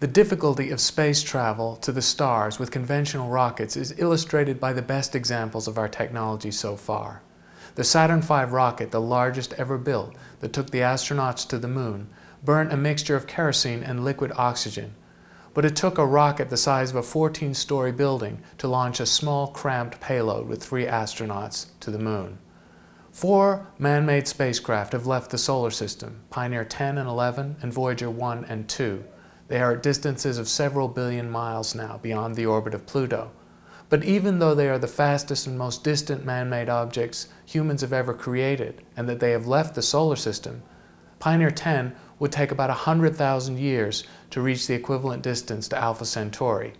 The difficulty of space travel to the stars with conventional rockets is illustrated by the best examples of our technology so far. The Saturn V rocket, the largest ever built, that took the astronauts to the moon, burnt a mixture of kerosene and liquid oxygen. But it took a rocket the size of a 14-story building to launch a small cramped payload with three astronauts to the moon. Four man-made spacecraft have left the solar system, Pioneer 10 and 11 and Voyager 1 and 2. They are at distances of several billion miles now beyond the orbit of Pluto. But even though they are the fastest and most distant man-made objects humans have ever created, and that they have left the solar system, Pioneer 10 would take about 100,000 years to reach the equivalent distance to Alpha Centauri.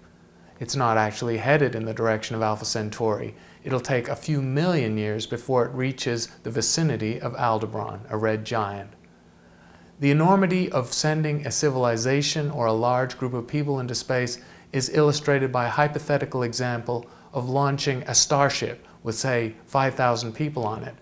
It's not actually headed in the direction of Alpha Centauri. It'll take a few million years before it reaches the vicinity of Aldebaran, a red giant. The enormity of sending a civilization or a large group of people into space is illustrated by a hypothetical example of launching a starship with, say, 5,000 people on it.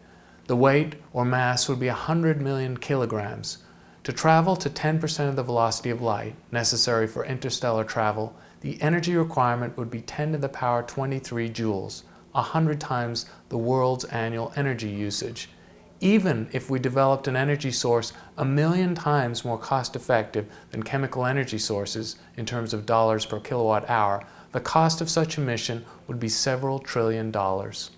The weight or mass would be 100 million kilograms. To travel to 10% of the velocity of light, necessary for interstellar travel, the energy requirement would be 10 to the power 23 joules, 100 times the world's annual energy usage even if we developed an energy source a million times more cost effective than chemical energy sources in terms of dollars per kilowatt hour, the cost of such emission would be several trillion dollars.